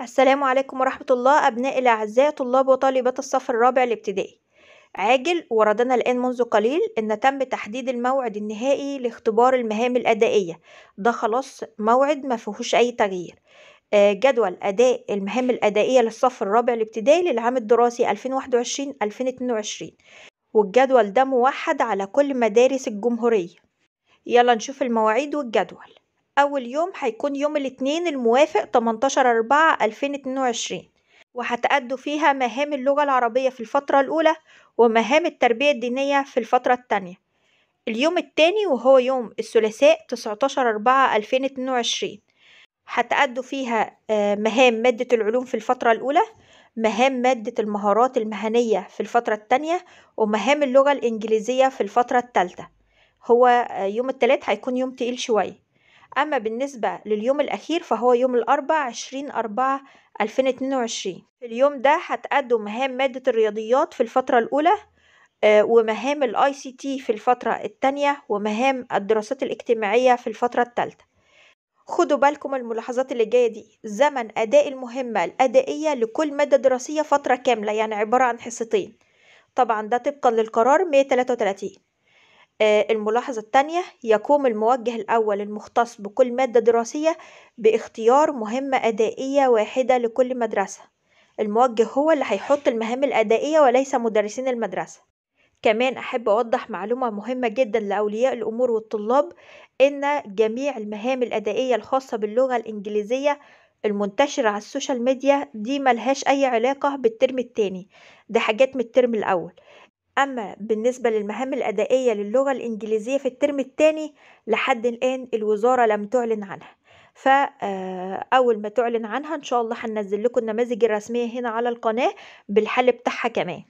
السلام عليكم ورحمة الله أبنائي الأعزاء طلاب وطالبات الصف الرابع الابتدائي عاجل وردنا الآن منذ قليل أن تم تحديد الموعد النهائي لاختبار المهام الأدائية ده خلاص موعد ما فيهوش أي تغيير آه، جدول أداء المهام الأدائية للصف الرابع الابتدائي للعام الدراسي 2021-2022 والجدول ده موحد على كل مدارس الجمهورية يلا نشوف المواعيد والجدول أول يوم هيكون يوم الاثنين الموافق 18 أربعة 2022 وهتأدوا فيها مهام اللغة العربية في الفترة الأولى ومهام التربية الدينية في الفترة التانية اليوم التاني وهو يوم الثلاثاء 19 أربعة 2022 هتأدوا فيها آه، مهام مادة العلوم في الفترة الأولى مهام مادة المهارات المهنية في الفترة التانية ومهام اللغة الإنجليزية في الفترة التالتة هو آه، يوم التلات هيكون يوم تقيل شوية أما بالنسبة لليوم الأخير فهو يوم الأربع عشرين أربعة 2022 في اليوم ده هتأدوا مهام مادة الرياضيات في الفترة الأولى آه، ومهام الاي سي تي في الفترة التانية ومهام الدراسات الاجتماعية في الفترة التالتة خدوا بالكم الملاحظات اللي جاية دي زمن أداء المهمة الأدائية لكل مادة دراسية فترة كاملة يعني عبارة عن حصتين طبعا ده طبقا للقرار 133 آه، الملاحظة الثانية يقوم الموجه الأول المختص بكل مادة دراسية باختيار مهمة أدائية واحدة لكل مدرسة الموجه هو اللي هيحط المهام الأدائية وليس مدرسين المدرسة كمان أحب أوضح معلومة مهمة جدا لأولياء الأمور والطلاب إن جميع المهام الأدائية الخاصة باللغة الإنجليزية المنتشرة على السوشيال ميديا دي ملهاش أي علاقة بالترم التاني ده حاجات من الترم الأول أما بالنسبة للمهام الأدائية للغة الإنجليزية في الترم الثاني لحد الآن الوزارة لم تعلن عنها فأول آه، ما تعلن عنها إن شاء الله هننزل لكم النماذج الرسمية هنا على القناة بالحل بتاعها كمان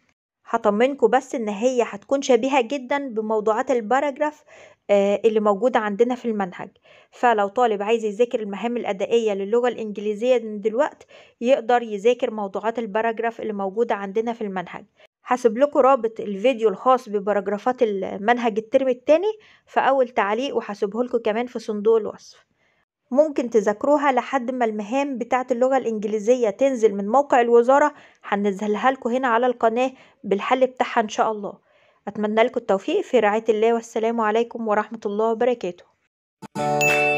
هطمنكم بس ان هي هتكون شبيهة جدا بموضوعات الباراجراف آه، اللي موجودة عندنا في المنهج فلو طالب عايز يذاكر المهام الأدائية للغة الإنجليزية من دلوقت يقدر يذاكر موضوعات الباراجراف اللي موجودة عندنا في المنهج هسيب لكم رابط الفيديو الخاص ببراجرافات المنهج الترم التاني في أول تعليق وهسيبه لكم كمان في صندوق الوصف ممكن تذاكروها لحد ما المهام بتاعة اللغة الإنجليزية تنزل من موقع الوزارة هننزلها لكم هنا على القناة بالحل بتاعها إن شاء الله أتمنى لكم التوفيق في رعاية الله والسلام عليكم ورحمة الله وبركاته